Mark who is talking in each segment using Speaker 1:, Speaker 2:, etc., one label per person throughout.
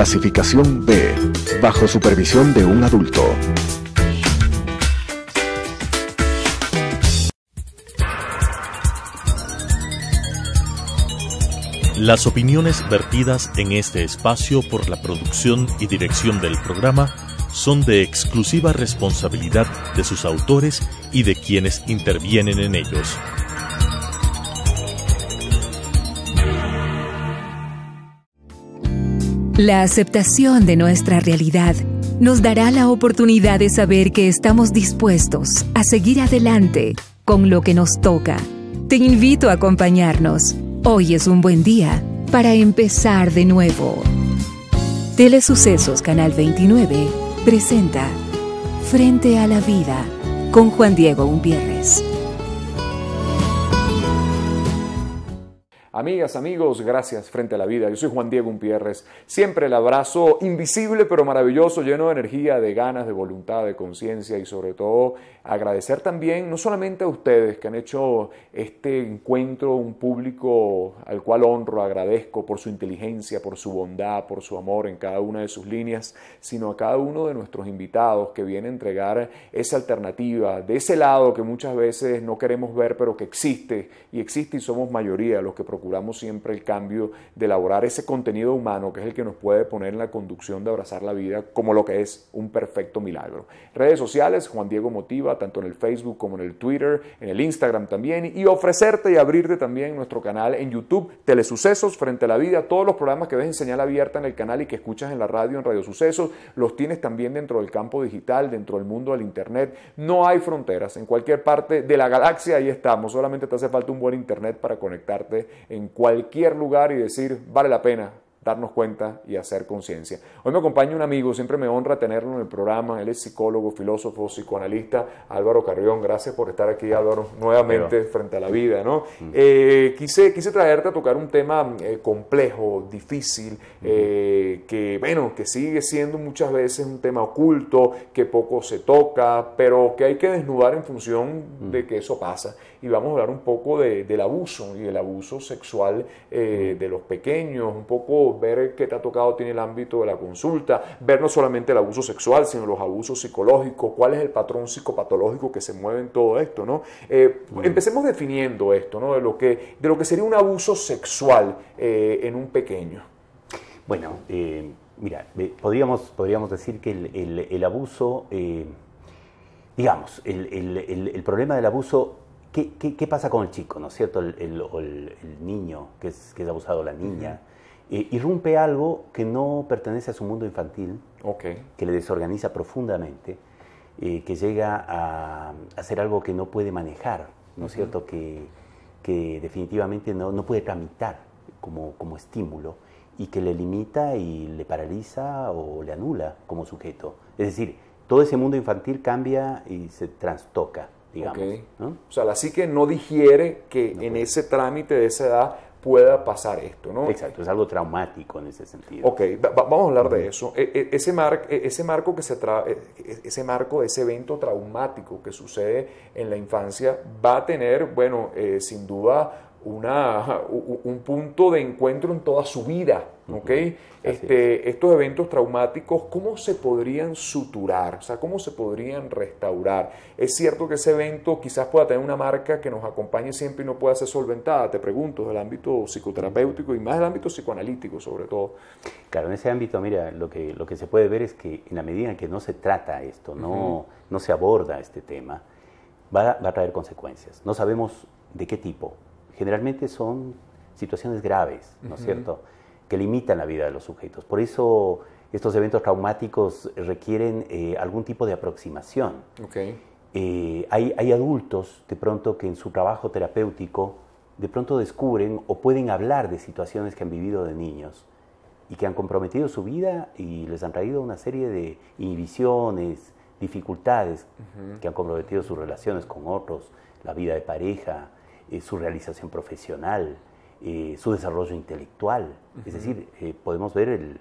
Speaker 1: Clasificación B, bajo supervisión de un adulto.
Speaker 2: Las opiniones vertidas en este espacio por la producción y dirección del programa son de exclusiva responsabilidad de sus autores y de quienes intervienen en ellos. La aceptación de nuestra realidad nos dará la oportunidad de saber que estamos dispuestos a seguir adelante con lo que nos toca. Te invito a acompañarnos. Hoy es un buen día para empezar de nuevo. Telesucesos Canal 29 presenta Frente a la Vida con Juan Diego Umpierres.
Speaker 1: Amigas, amigos, gracias frente a la vida. Yo soy Juan Diego Umpierres. Siempre el abrazo invisible pero maravilloso, lleno de energía, de ganas, de voluntad, de conciencia y sobre todo agradecer también no solamente a ustedes que han hecho este encuentro un público al cual honro, agradezco por su inteligencia, por su bondad, por su amor en cada una de sus líneas, sino a cada uno de nuestros invitados que viene a entregar esa alternativa, de ese lado que muchas veces no queremos ver pero que existe y existe y somos mayoría los que procuramos siempre el cambio de elaborar ese contenido humano que es el que nos puede poner en la conducción de abrazar la vida como lo que es un perfecto milagro. Redes sociales, Juan Diego Motiva, tanto en el Facebook como en el Twitter, en el Instagram también, y ofrecerte y abrirte también nuestro canal en YouTube, Telesucesos, Frente a la Vida, todos los programas que ves en señal abierta en el canal y que escuchas en la radio, en Radio Sucesos, los tienes también dentro del campo digital, dentro del mundo del Internet. No hay fronteras, en cualquier parte de la galaxia ahí estamos, solamente te hace falta un buen Internet para conectarte en en cualquier lugar y decir, vale la pena, darnos cuenta y hacer conciencia. Hoy me acompaña un amigo, siempre me honra tenerlo en el programa, él es psicólogo, filósofo, psicoanalista, Álvaro Carrión, gracias por estar aquí Álvaro, nuevamente frente a la vida. no mm. eh, quise, quise traerte a tocar un tema eh, complejo, difícil, mm. eh, que bueno, que sigue siendo muchas veces un tema oculto, que poco se toca, pero que hay que desnudar en función mm. de que eso pasa. Y vamos a hablar un poco del abuso y el abuso sexual de los pequeños, un poco ver qué te ha tocado tiene el ámbito de la consulta, ver no solamente el abuso sexual, sino los abusos psicológicos, cuál es el patrón psicopatológico que se mueve en todo esto, ¿no? Eh, empecemos definiendo esto, ¿no? De lo que, de lo que sería un abuso sexual eh, en un pequeño. Bueno,
Speaker 2: eh, mira, podríamos, podríamos decir que el, abuso, digamos, el, problema del abuso ¿Qué, pasa con el chico, no es cierto? El, niño que que es abusado, la niña, irrumpe algo que no pertenece a su mundo infantil, que le desorganiza profundamente, eh, que llega a hacer algo que no puede manejar, ¿no es cierto? Que, que definitivamente no, puede tramitar como, como estímulo y que le limita y le paraliza o le anula como sujeto. Es decir, todo ese mundo infantil cambia y se trastoca, digamos.
Speaker 1: O sea, la psique no digiere que en ese trámite de esa edad pueda pasar esto, ¿no? Exacto, es algo traumático en ese sentido. Ok, vamos a hablar de eso. E, e, ese, mar e, ese marco que se tra ese marco, ese evento traumático que sucede en la infancia va a tener, bueno, eh, sin duda un punto de encuentro en toda su vida. este, Estos eventos traumáticos, ¿cómo se podrían suturar? O sea, ¿cómo se podrían restaurar? Es cierto que ese evento quizás pueda tener una marca que nos acompañe siempre y no pueda ser solventada, te pregunto, del ámbito psicoterapéutico y más del ámbito psicoanalítico sobre todo.
Speaker 2: Claro, en ese ámbito, mira, lo que, lo que se puede ver es que en la medida en que no se trata esto, no, se aborda este tema, va a traer consecuencias. No sabemos de qué tipo, generalmente son situaciones graves, ¿no es cierto?, que limitan la vida de los sujetos. Por eso estos eventos traumáticos requieren eh, algún tipo de aproximación. Eh, hay, adultos de pronto que en su trabajo terapéutico de pronto descubren o pueden hablar de situaciones que han vivido de niños y que han comprometido su vida y les han traído una serie de inhibiciones, dificultades que han comprometido sus relaciones con otros, la vida de pareja, eh, su realización profesional, eh, su desarrollo intelectual. Es decir, eh, podemos ver el,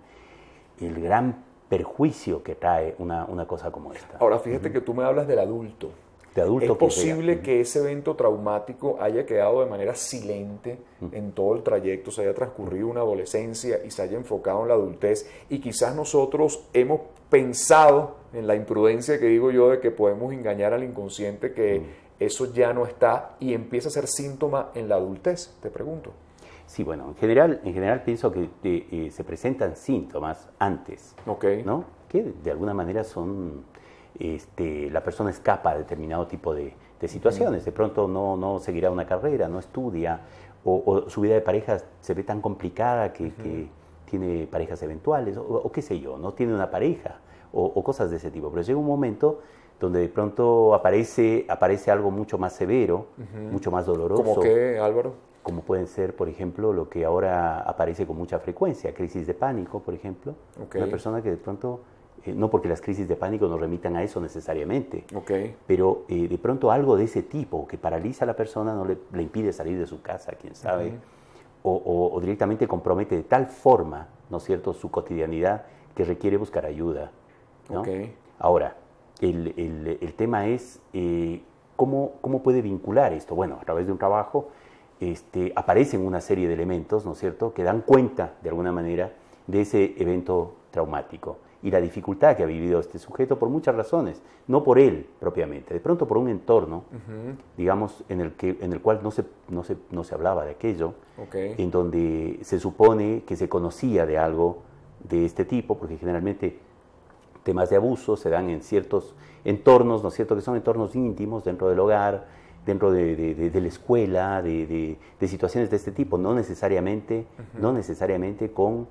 Speaker 2: gran perjuicio que trae una, cosa como esta.
Speaker 1: Ahora, fíjate que tú me hablas del adulto. De adulto ¿Es posible que ese evento traumático haya quedado de manera silente en todo el trayecto, se haya transcurrido una adolescencia y se haya enfocado en la adultez? Y quizás nosotros hemos pensado en la imprudencia que digo yo de que podemos engañar al inconsciente que eso ya no está y empieza a ser síntoma en la adultez, te pregunto. Sí, bueno, en general, en general pienso que eh, se presentan
Speaker 2: síntomas antes, okay. ¿no? Que de alguna manera son, este, la persona escapa a determinado tipo de, situaciones, de pronto no, no seguirá una carrera, no estudia, o, su vida de pareja se ve tan complicada que, tiene parejas eventuales, o, qué sé yo, no tiene una pareja, o, o cosas de ese tipo. Pero llega un momento donde de pronto aparece, aparece algo mucho más severo, mucho más doloroso. ¿Cómo qué, Álvaro? Como pueden ser, por ejemplo, lo que ahora aparece con mucha frecuencia, crisis de pánico, por ejemplo. Una persona que de pronto, eh, no porque las crisis de pánico nos remitan a eso necesariamente, pero eh, de pronto algo de ese tipo que paraliza a la persona, no le, impide salir de su casa, quién sabe, o, directamente compromete de tal forma, ¿no es cierto?, su cotidianidad que requiere buscar ayuda. Ahora, el, tema es eh, ¿cómo, puede vincular esto. Bueno, a través de un trabajo este, aparecen una serie de elementos, ¿no es cierto?, que dan cuenta, de alguna manera, de ese evento traumático y la dificultad que ha vivido este sujeto por muchas razones, no por él propiamente, de pronto por un entorno, digamos, en el, que, en el cual no se, no se, no se hablaba de aquello, en donde se supone que se conocía de algo de este tipo, porque generalmente temas de abuso se dan en ciertos entornos, ¿no es cierto?, que son entornos íntimos dentro del hogar, dentro de, la escuela, de, situaciones de este tipo, no necesariamente, no necesariamente con,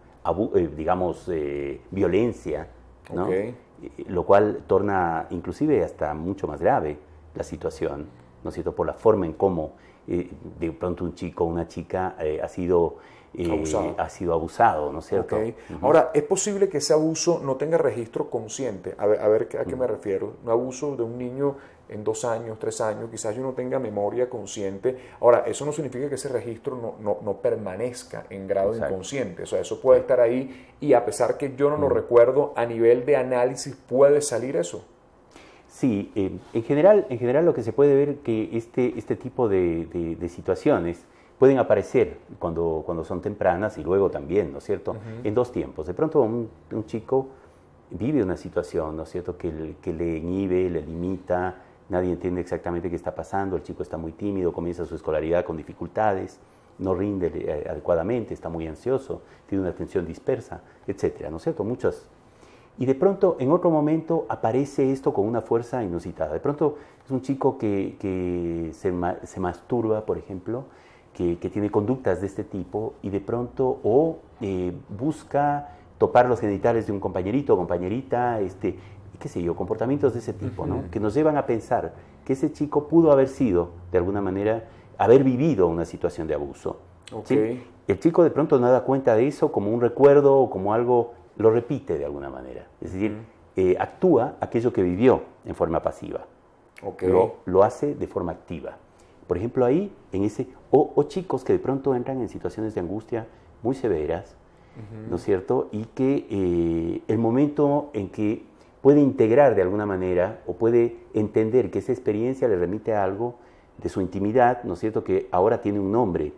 Speaker 2: eh, digamos, eh, violencia, ¿no? Lo cual torna inclusive hasta mucho más grave la situación, ¿no es cierto?, por la forma en cómo eh, de pronto
Speaker 1: un chico o una chica ha sido ha sido abusado, ¿no es cierto? Ahora, ¿es posible que ese abuso no tenga registro consciente? A ver, a, ver, ¿a qué me refiero. Un abuso de un niño en dos años, tres años, quizás yo no tenga memoria consciente. Ahora, eso no significa que ese registro no, no, permanezca en grado inconsciente. O sea, eso puede estar ahí y a pesar que yo no lo recuerdo, a nivel de análisis puede salir eso. Sí,
Speaker 2: eh, en, general, en general lo que se puede ver que este, este tipo de situaciones pueden aparecer cuando, cuando son tempranas y luego también, ¿no es cierto?, en dos tiempos. De pronto un, chico vive una situación, ¿no es cierto?, que, que le inhibe, le limita, nadie entiende exactamente qué está pasando, el chico está muy tímido, comienza su escolaridad con dificultades, no rinde eh, adecuadamente, está muy ansioso, tiene una atención dispersa, etcétera, ¿no es cierto? Muchas. Y de pronto, en otro momento, aparece esto con una fuerza inusitada. De pronto es un chico que, que se, se masturba, por ejemplo, que, tiene conductas de este tipo y de pronto o eh, busca topar los genitales de un compañerito o compañerita, este, qué sé yo, comportamientos de ese tipo, Que nos llevan a pensar que ese chico pudo haber sido, de alguna manera, haber vivido una situación de abuso. El chico de pronto no da cuenta de eso como un recuerdo o como algo, lo repite de alguna manera. Es decir, eh, actúa aquello que vivió en forma pasiva. pero Lo, lo hace de forma activa. Por ejemplo, ahí, en ese, o, chicos que de pronto entran en situaciones de angustia muy severas, ¿no es cierto? Y que eh, el momento en que puede integrar de alguna manera o puede entender que esa experiencia le remite a algo de su intimidad, ¿no es cierto?, que ahora tiene un nombre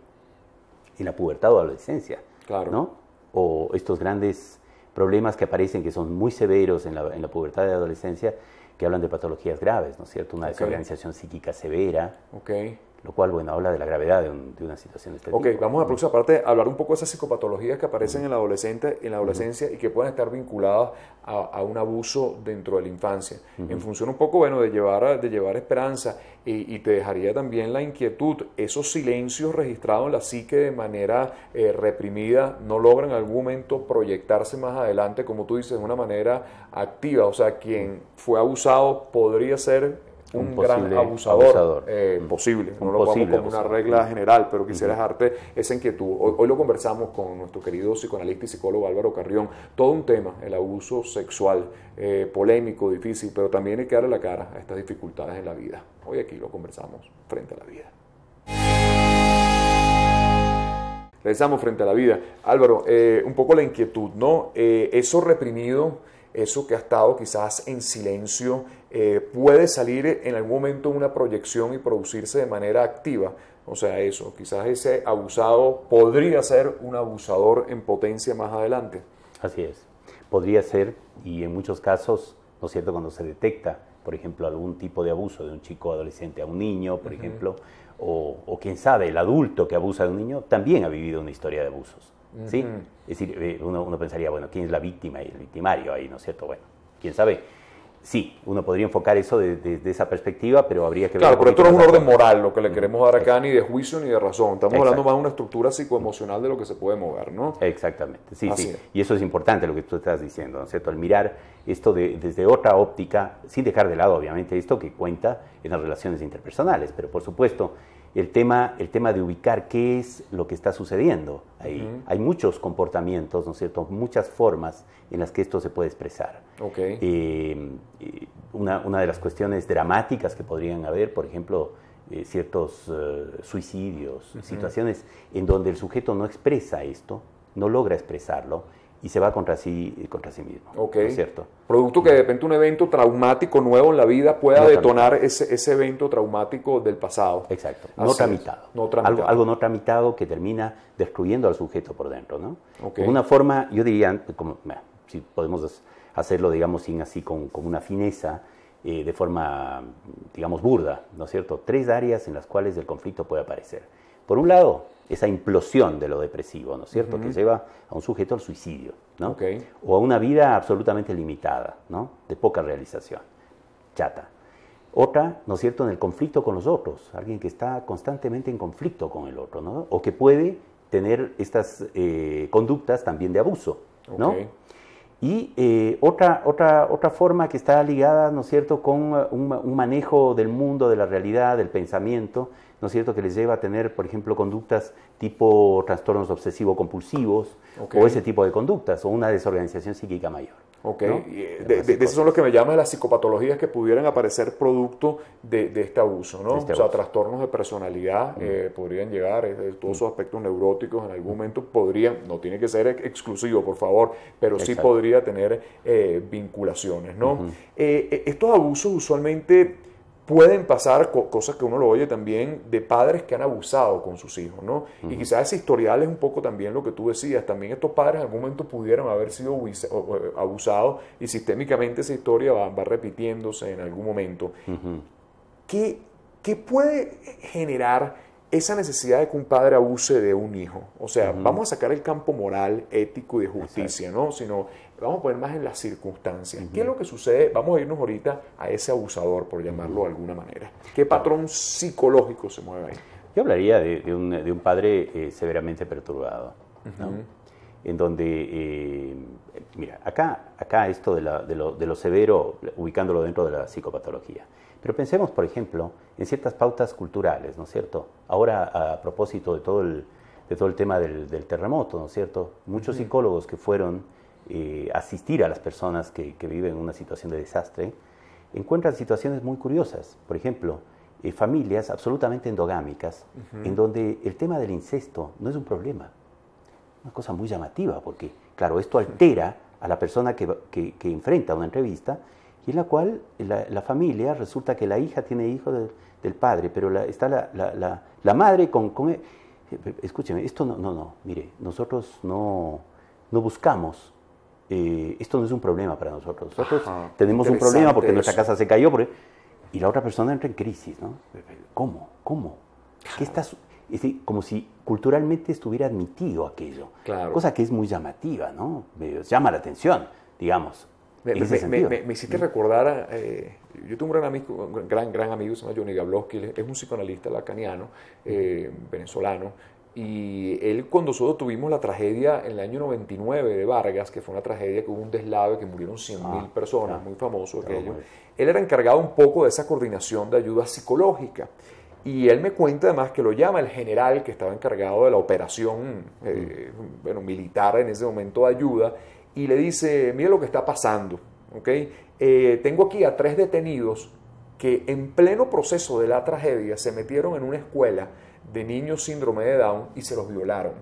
Speaker 2: en la pubertad o adolescencia, claro. ¿no? O estos grandes problemas que aparecen que son muy severos en la, en la pubertad de adolescencia, que hablan de patologías graves, ¿no es cierto? Una desorganización psíquica severa, okay lo cual, bueno, habla de la gravedad de, una situación de este okay, tipo. Ok, vamos a la
Speaker 1: próxima parte hablar un poco de esas psicopatologías que aparecen en, la adolescente, en la adolescencia y que pueden estar vinculadas a, un abuso dentro de la infancia, en función un poco, bueno, de llevar, de llevar esperanza y, te dejaría también la inquietud, esos silencios registrados en la psique de manera eh, reprimida no logran en algún momento proyectarse más adelante, como tú dices, de una manera activa, o sea, quien fue abusado podría ser un, gran abusador, abusador. Eh, imposible, no lo como una regla general, pero quisiera dejarte esa inquietud. Hoy, lo conversamos con nuestro querido psicoanalista y psicólogo Álvaro Carrión, todo un tema, el abuso sexual, eh, polémico, difícil, pero también hay que darle la cara a estas dificultades en la vida. Hoy aquí lo conversamos frente a la vida. Regresamos frente a la vida. Álvaro, eh, un poco la inquietud, ¿no? eso reprimido eso que ha estado quizás en silencio eh, puede salir en algún momento una proyección y producirse de manera activa. O sea, eso, quizás ese abusado podría ser un abusador en potencia más adelante. Así
Speaker 2: es, podría ser, y en muchos casos, ¿no es cierto?, cuando se detecta, por ejemplo, algún tipo de abuso de un chico adolescente a un niño, por ejemplo, o, o quién sabe, el adulto que abusa de un niño también ha vivido una historia de abusos. ¿sí? Es decir, eh, uno, pensaría, bueno, ¿quién es la víctima y el victimario ahí, no es cierto? Bueno, quién sabe. Sí, uno podría enfocar eso desde
Speaker 1: esa perspectiva, pero habría que ver. Claro, pero esto no es un orden moral lo que le queremos dar acá, ni de juicio ni de razón. Estamos hablando más de una estructura psicoemocional de lo que se puede mover, ¿no? Exactamente, sí, sí. Y eso es importante
Speaker 2: lo que tú estás diciendo, ¿no es cierto? Al mirar esto de, desde otra óptica, sin dejar de lado, obviamente, esto que cuenta en las relaciones interpersonales, pero por supuesto el tema, el tema de ubicar qué es lo que está sucediendo ahí. Hay muchos comportamientos, ¿no cierto? Muchas formas en las que esto se puede expresar. Eh, una, de las cuestiones dramáticas que podrían haber, por ejemplo, eh, ciertos eh, suicidios, situaciones en donde el sujeto no expresa esto, no logra expresarlo, y se va contra sí, contra sí mismo.
Speaker 1: es cierto? Producto que de repente un evento traumático nuevo en la vida pueda detonar ese, evento traumático del pasado. Exacto, no tramitado.
Speaker 2: Algo, no tramitado que termina destruyendo al sujeto por dentro. ¿no? una forma, yo diría, como, si podemos hacerlo, digamos, sin así con, una fineza, eh, de forma, digamos, burda, ¿no es cierto? Tres áreas en las cuales el conflicto puede aparecer. Por un lado, esa implosión de lo depresivo, ¿no es cierto?, que lleva a un sujeto al suicidio, ¿no? O a una vida absolutamente limitada, ¿no?, de poca realización, chata. Otra, ¿no es cierto?, en el conflicto con los otros, alguien que está constantemente en conflicto con el otro, ¿no? O que puede tener estas eh, conductas también de abuso, ¿no? Y eh, otra, otra, otra forma que está ligada, ¿no es cierto?, con eh, un, manejo del mundo, de la realidad, del pensamiento, ¿no es cierto?, que les lleva a tener, por ejemplo, conductas tipo trastornos obsesivo-compulsivos o ese tipo de conductas o una desorganización psíquica mayor.
Speaker 1: Ok, eh, de, son los que me llaman las psicopatologías que pudieran aparecer producto de, este abuso, ¿no? Este o sea, trastornos de personalidad mm. eh, podrían llegar, eh, todos mm. esos aspectos neuróticos en algún momento podrían, no tiene que ser exclusivo, por favor, pero sí podría tener vinculaciones, ¿no? estos abusos usualmente pueden pasar cosas que uno lo oye también de padres que han abusado con sus hijos, ¿no? Y quizás ese historial es un poco también lo que tú decías, también estos padres en algún momento pudieron haber sido abusados y sistémicamente esa historia va, repitiéndose en algún momento. ¿Qué, ¿Qué puede generar esa necesidad de que un padre abuse de un hijo. O sea, vamos a sacar el campo moral, ético y de justicia, ¿no? Sino vamos a poner más en las circunstancias. ¿Qué es lo que sucede? Vamos a irnos ahorita a ese abusador, por llamarlo de alguna manera. ¿Qué patrón psicológico se mueve ahí?
Speaker 2: Yo hablaría de, un, padre eh, severamente perturbado, En donde, eh, mira, acá, acá esto de, de lo severo, ubicándolo dentro de la psicopatología. Pero pensemos, por ejemplo, en ciertas pautas culturales, ¿no es cierto? Ahora, a propósito de todo el, tema del, terremoto, ¿no es cierto? Muchos psicólogos que fueron a eh, asistir a las personas que, que, viven una situación de desastre encuentran situaciones muy curiosas. Por ejemplo, eh, familias absolutamente endogámicas, en donde el tema del incesto no es un problema. Una cosa muy llamativa, porque, claro, esto altera a la persona que enfrenta una entrevista y en la cual la, familia resulta que la hija tiene hijo del padre, pero está la, la, madre con... E, eh, escúcheme, esto no, no, no, mire, nosotros no, no buscamos eh, esto no es un problema para nosotros. Nosotros tenemos un problema porque nuestra casa se cayó e, y la otra persona entra en crisis, ¿no? ¿Cómo? ¿Cómo? estás? Es como si culturalmente estuviera admitido aquello. Cosa que es muy llamativa, ¿no? Llama la atención, digamos. Me,
Speaker 1: hiciste recordar, eh, yo tengo un gran amigo, gran, gran amigo, se llama Johnny es un psicoanalista lacaniano, eh, venezolano, y él cuando nosotros tuvimos la tragedia en el año 99 de Vargas, que fue una tragedia que hubo un deslave, que murieron 100.000 mil ah, personas, muy famoso aquello, pues. él era encargado un poco de esa coordinación de ayuda psicológica. Y él me cuenta además que lo llama el general que estaba encargado de la operación eh, bueno, militar en ese momento de ayuda y le dice, mire lo que está pasando, ¿ok? Eh, tengo aquí a tres detenidos que en pleno proceso de la tragedia se metieron en una escuela de niños síndrome de Down y se los violaron.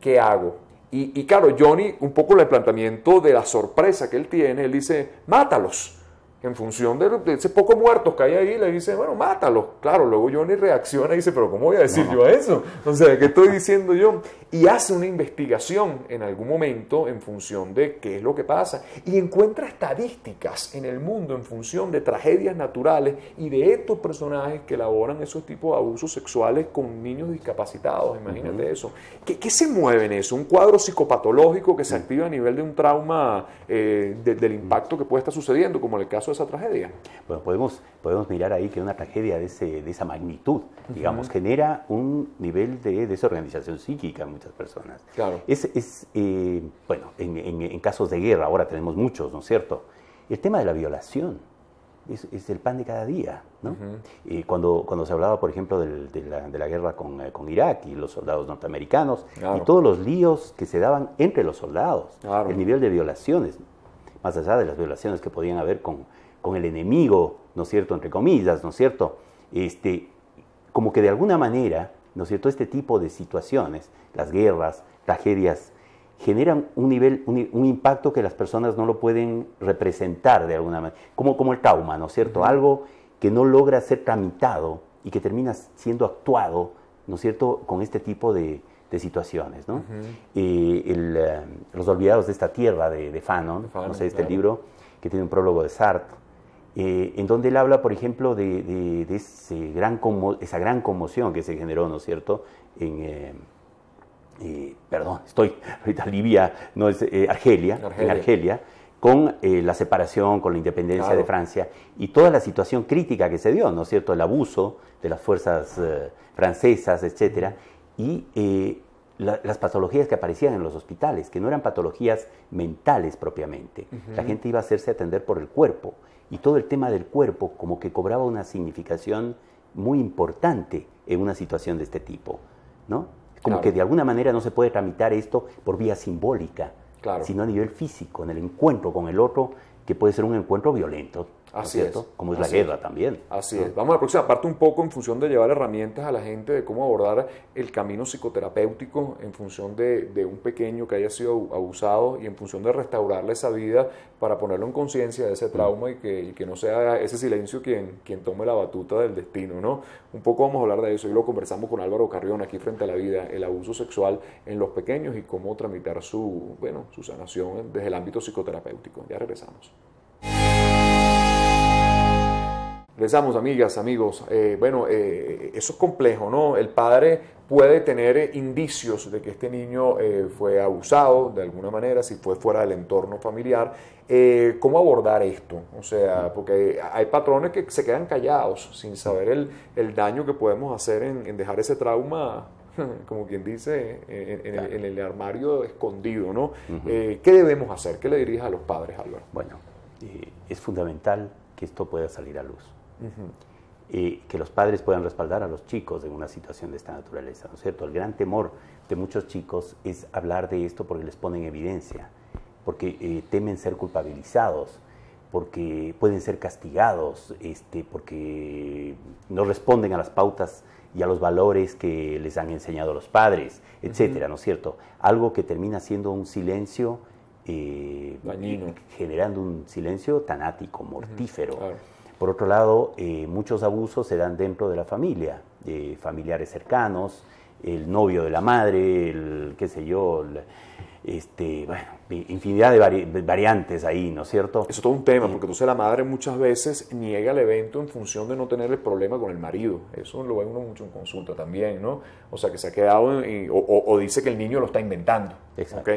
Speaker 1: ¿Qué hago? Y, y claro, Johnny, un poco el planteamiento de la sorpresa que él tiene, él dice, mátalos en función de, de ese poco muertos que hay ahí, le dice, bueno, mátalos. Claro, luego Johnny reacciona y dice, pero ¿cómo voy a decir yo a eso? O sea, ¿qué estoy diciendo yo? Y hace una investigación en algún momento en función de qué es lo que pasa. Y encuentra estadísticas en el mundo en función de tragedias naturales y de estos personajes que elaboran esos tipos de abusos sexuales con niños discapacitados. Imagínate eso. ¿Qué, se mueve en eso? Un cuadro psicopatológico que se activa a nivel de un trauma eh, del impacto que puede estar sucediendo, como el caso esa tragedia. Bueno, podemos,
Speaker 2: podemos mirar ahí que una tragedia de, ese, de esa magnitud, digamos, genera un nivel de desorganización psíquica en muchas personas. Claro. Es, eh, bueno, en, casos de guerra, ahora tenemos muchos, ¿no es cierto? El tema de la violación. Es, el pan de cada día. ¿no? Eh, cuando, cuando se hablaba, por ejemplo, de, la, guerra eh, con, Irak y los soldados norteamericanos y todos los líos que se daban entre los soldados, el nivel de violaciones, más allá de las violaciones que podían haber con, con el enemigo, ¿no es cierto?, entre comillas, ¿no es cierto? Este, como que de alguna manera, ¿no es cierto?, este tipo de situaciones, las guerras, tragedias, generan un nivel, un, impacto que las personas no lo pueden representar de alguna manera, como, como el trauma, ¿no es cierto? Algo que no logra ser tramitado y que termina siendo actuado, ¿no es cierto?, con este tipo de, situaciones, ¿no? Eh, eh, Los olvidados de esta tierra de, Fanon, no sé, este libro que tiene un prólogo de Sartre, eh, en donde él habla, por ejemplo, de, esa gran conmoción que se generó, ¿no es cierto?, en, eh, eh, perdón, estoy ahorita Libia, no es Argelia, en Argelia, con la separación, con la independencia de Francia y toda la situación crítica que se dio, ¿no es cierto?, el abuso de las fuerzas francesas, etcétera, y las patologías que aparecían en los hospitales, que no eran patologías mentales propiamente. La gente iba a hacerse atender por el cuerpo y todo el tema del cuerpo como que cobraba una significación muy importante en una situación de este tipo, ¿no? Como que de alguna manera no se puede tramitar esto por vía simbólica, claro. sino a nivel físico, en el encuentro con el otro, que puede ser un encuentro violento Así es. Como es la guerra
Speaker 1: también. Así es. Vamos a la próxima parte un poco en función de llevar herramientas a la gente de cómo abordar el camino psicoterapéutico en función de, un pequeño que haya sido abusado y en función de restaurarle esa vida para ponerlo en conciencia de ese mm. trauma y, que, no sea ese silencio quien, tome la batuta del destino, ¿no? Un poco vamos a hablar de eso y lo conversamos con Álvaro Carrión aquí frente a la vida, el abuso sexual en los pequeños y cómo tramitar su sanación desde el ámbito psicoterapéutico. Ya regresamos. Les damos, amigas, amigos. Eh, bueno, eh, eso es complejo, ¿no? El padre puede tener eh, indicios de que este niño fue abusado de alguna manera, si fue fuera del entorno familiar. ¿Cómo abordar esto? O sea, porque hay patrones que se quedan callados sin saber el, daño que podemos hacer en, dejar ese trauma como quien dice, en, el, armario escondido, ¿no? ¿Qué debemos hacer? ¿Qué le dirías a los padres, Álvaro? Bueno,
Speaker 2: es fundamental que esto pueda salir a luz que los padres puedan respaldar a los chicos en una situación de esta naturaleza, ¿no es cierto? El gran temor de muchos chicos es hablar de esto porque les ponen evidencia, porque eh, temen ser culpabilizados, porque pueden ser castigados, este, porque no responden a las pautas y a los valores que les han enseñado los padres, etcétera, ¿no es cierto? Algo que termina siendo un silencio, eh, generando un silencio tanático, mortífero. Por otro lado, eh, muchos abusos se dan dentro de la familia, de familiares cercanos, el novio de la madre, el qué sé yo, el, este, bueno, infinidad
Speaker 1: de, variantes ahí, ¿no es cierto? Eso es todo un tema, eh, porque entonces la madre muchas veces niega el evento en función de no tener el problema con el marido. Eso lo ve uno mucho en consulta también, ¿no? O sea, que se ha quedado o, dice que el niño lo está inventando. Exacto.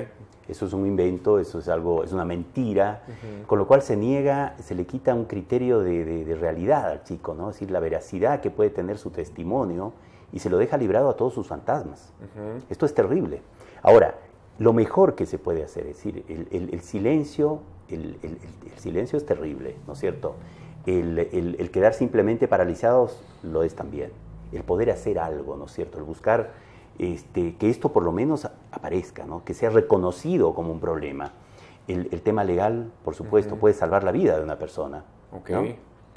Speaker 1: Eso es un invento, eso es algo,
Speaker 2: es una mentira, con lo cual se niega, se le quita un criterio de, realidad al chico, ¿no? Es decir, la veracidad que puede tener su testimonio y se lo deja librado a todos sus fantasmas. Esto es terrible. Ahora, lo mejor que se puede hacer. Es decir, el, silencio, el, silencio es terrible, ¿no es cierto? El, quedar simplemente paralizados lo es también. El poder hacer algo, ¿no es cierto? El buscar este, que esto por lo menos aparezca, ¿no? Que sea reconocido como un problema. El, tema legal, por supuesto, puede salvar la vida de una persona.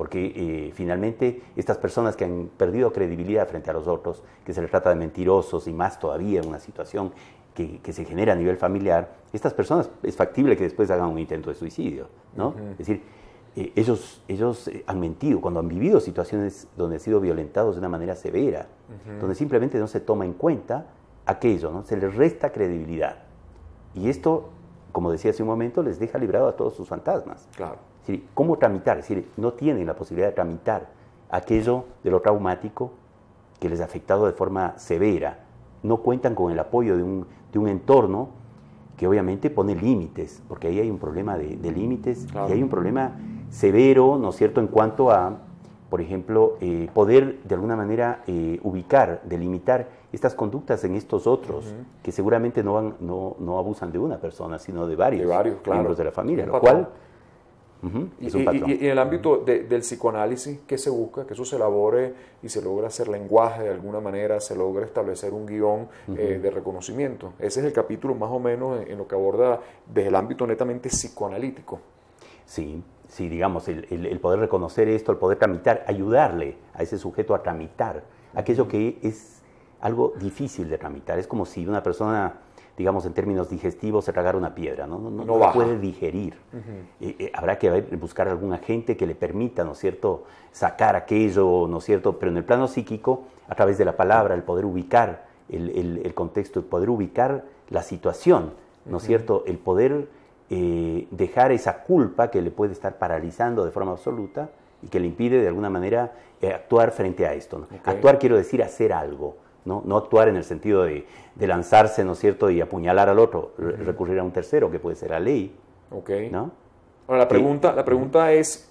Speaker 2: Porque eh, finalmente estas personas que han perdido credibilidad frente a los otros, que se les trata de mentirosos y más todavía en una situación que, se genera a nivel familiar, estas personas es factible que después hagan un intento de suicidio, ¿no? Es decir, eh, ellos, ellos eh, han mentido cuando han vivido situaciones donde han sido violentados de una manera severa, donde simplemente no se toma en cuenta aquello, ¿no? Se les resta credibilidad. Y esto, como decía hace un momento, les deja librado a todos sus fantasmas. Claro. ¿cómo tramitar? Es decir, no tienen la posibilidad de tramitar aquello de lo traumático que les ha afectado de forma severa no cuentan con el apoyo de un, entorno que obviamente pone límites, porque ahí hay un problema de, límites y hay un problema severo, ¿no es cierto?, en cuanto a, por ejemplo, eh, poder de alguna manera eh, ubicar, delimitar estas conductas en estos otros, que seguramente no, van, no, no, abusan de una persona, sino de varios, miembros de la familia, lo cual
Speaker 1: y, en el ámbito del psicoanálisis, ¿qué se busca? Que eso se elabore y se logra hacer lenguaje de alguna manera, se logra establecer un guión eh, de reconocimiento. Ese es el capítulo más o menos en, lo que aborda desde el ámbito netamente psicoanalítico. Sí, sí, digamos, el poder reconocer esto, el poder tramitar,
Speaker 2: ayudarle a ese sujeto a tramitar aquello que es algo difícil de tramitar. Es como si una persona digamos, en términos digestivos, se tragar una piedra, no, no, no, puede digerir. Eh, eh, habrá que buscar algún agente que le permita, ¿no es cierto?, sacar aquello, ¿no es cierto?, pero en el plano psíquico, a través de la palabra, el poder ubicar el, contexto, el poder ubicar la situación, ¿no es cierto?, el poder eh, dejar esa culpa que le puede estar paralizando de forma absoluta y que le impide de alguna manera actuar frente a esto. Actuar quiero decir hacer algo ¿no? actuar en el sentido de, lanzarse, ¿no es cierto?, y apuñalar al otro, recurrir a un tercero, que puede ser la ley. Ok. ¿no?
Speaker 1: Ahora, la pregunta, la pregunta es,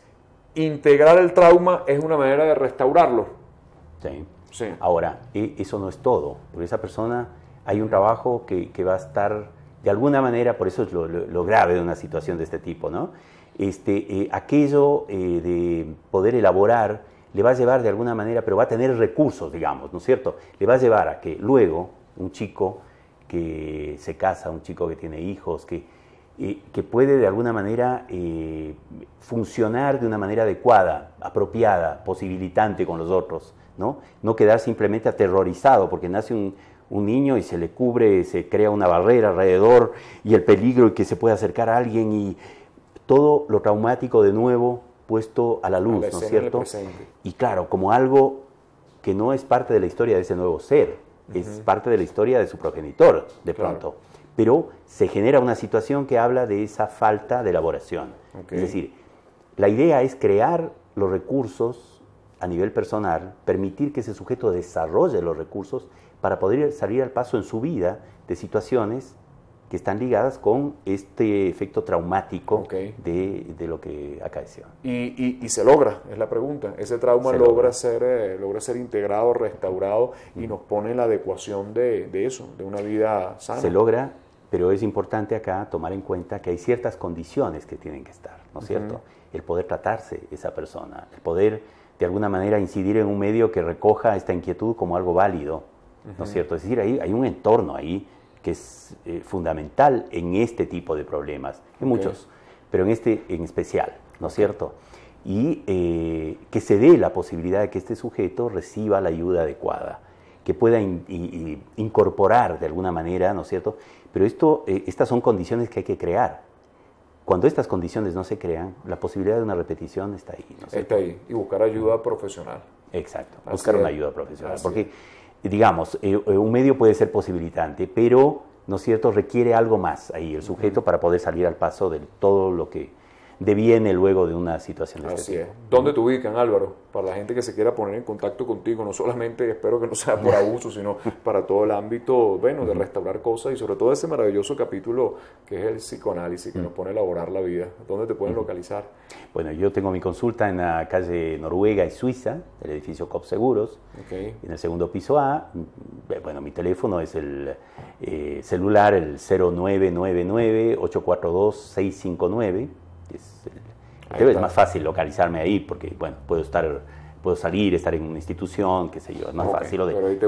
Speaker 1: ¿integrar el trauma es una manera de restaurarlo?
Speaker 2: Sí. sí. Ahora, y eso no es todo, porque esa persona, hay un trabajo que, va a estar, de alguna manera, por eso es lo, lo, grave de una situación de este tipo, ¿no? Este, eh, aquello eh, de poder elaborar le va a llevar de alguna manera, pero va a tener recursos, digamos, ¿no es cierto? Le va a llevar a que luego un chico que se casa, un chico que tiene hijos, que, eh, que puede de alguna manera eh, funcionar de una manera adecuada, apropiada, posibilitante con los otros, ¿no? No quedar simplemente aterrorizado porque nace un, niño y se le cubre, se crea una barrera alrededor y el peligro y que se pueda acercar a alguien y todo lo traumático de nuevo puesto a la luz, ¿no es cierto? Y claro, como algo que no es parte de la historia de ese nuevo ser, es parte de la historia de su progenitor, de pronto. Pero se genera una situación que habla de esa falta de elaboración. Es decir, la idea es crear los recursos a nivel personal, permitir que ese sujeto desarrolle los recursos para poder salir al paso en su vida de situaciones que están ligadas con este efecto traumático de, de, lo que acaeció.
Speaker 1: Y, y, y, se logra, es la pregunta. Ese trauma logra, Ser, eh, logra ser integrado, restaurado y nos pone en la adecuación de, de eso, de una vida sana. Se
Speaker 2: logra, pero es importante acá tomar en cuenta que hay ciertas condiciones que tienen que estar, ¿no es cierto? El poder tratarse esa persona, el poder de alguna manera incidir en un medio que recoja esta inquietud como algo válido, ¿no es cierto? Es decir, ahí hay un entorno ahí que es eh, fundamental en este tipo de problemas, en muchos, pero en este en especial, ¿no es cierto? Y eh, que se dé la posibilidad de que este sujeto reciba la ayuda adecuada, que pueda incorporar de alguna manera, ¿no es cierto? Pero esto, eh, estas son condiciones que hay que crear. Cuando estas condiciones no se crean, la posibilidad de una repetición está ahí. ¿no es está ahí.
Speaker 1: Y buscar ayuda profesional. Exacto,
Speaker 2: buscar una ayuda profesional. porque digamos, eh, eh, un medio puede ser posibilitante, pero, ¿no es cierto?, requiere algo más ahí el sujeto para poder salir al paso de todo lo que deviene luego de una situación este Así Es.
Speaker 1: ¿Dónde te ubican, Álvaro? Para la gente que se quiera poner en contacto contigo, no solamente espero que no sea por abuso, sino para todo el ámbito, bueno, de restaurar cosas y sobre todo ese maravilloso capítulo que es el psicoanálisis, que nos pone a elaborar la vida. ¿Dónde te pueden localizar?
Speaker 2: Bueno, yo tengo mi consulta en la calle Noruega y Suiza, del edificio COP Seguros, en el segundo piso A. Eh, bueno, mi teléfono es el eh, celular, el 0999 842 659 es es más fácil localizarme ahí porque, bueno, puedo estar puedo salir, estar en una institución, qué sé yo, es más fácil.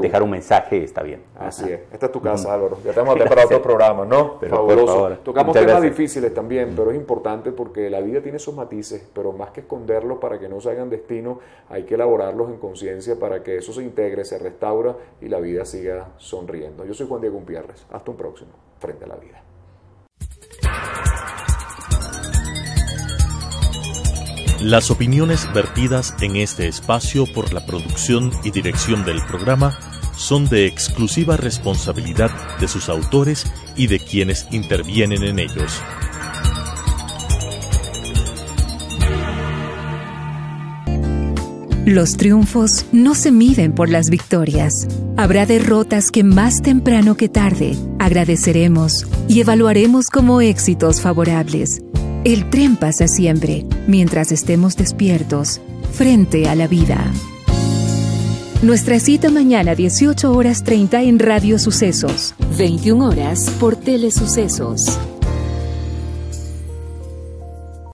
Speaker 2: dejar un mensaje está bien. Así es. Esta
Speaker 1: es tu casa, Álvaro. Ya tenemos preparado otro programa, ¿no? Pero, Tocamos temas difíciles también, pero es importante porque la vida tiene sus matices, pero más que esconderlos para que no se hagan destino, hay que elaborarlos en conciencia para que eso se integre, se restaura y la vida siga sonriendo. Yo soy Juan Diego Umpierres. Hasta un próximo, Frente a la Vida.
Speaker 2: Las opiniones vertidas en este espacio por la producción y dirección del programa son de exclusiva responsabilidad de sus autores y de quienes intervienen en ellos. Los triunfos no se miden por las victorias. Habrá derrotas que más temprano que tarde agradeceremos y evaluaremos como éxitos favorables el tren pasa siempre, mientras estemos despiertos, frente a la vida. Nuestra cita mañana 18 horas 30 en Radio Sucesos, 21 horas por Telesucesos.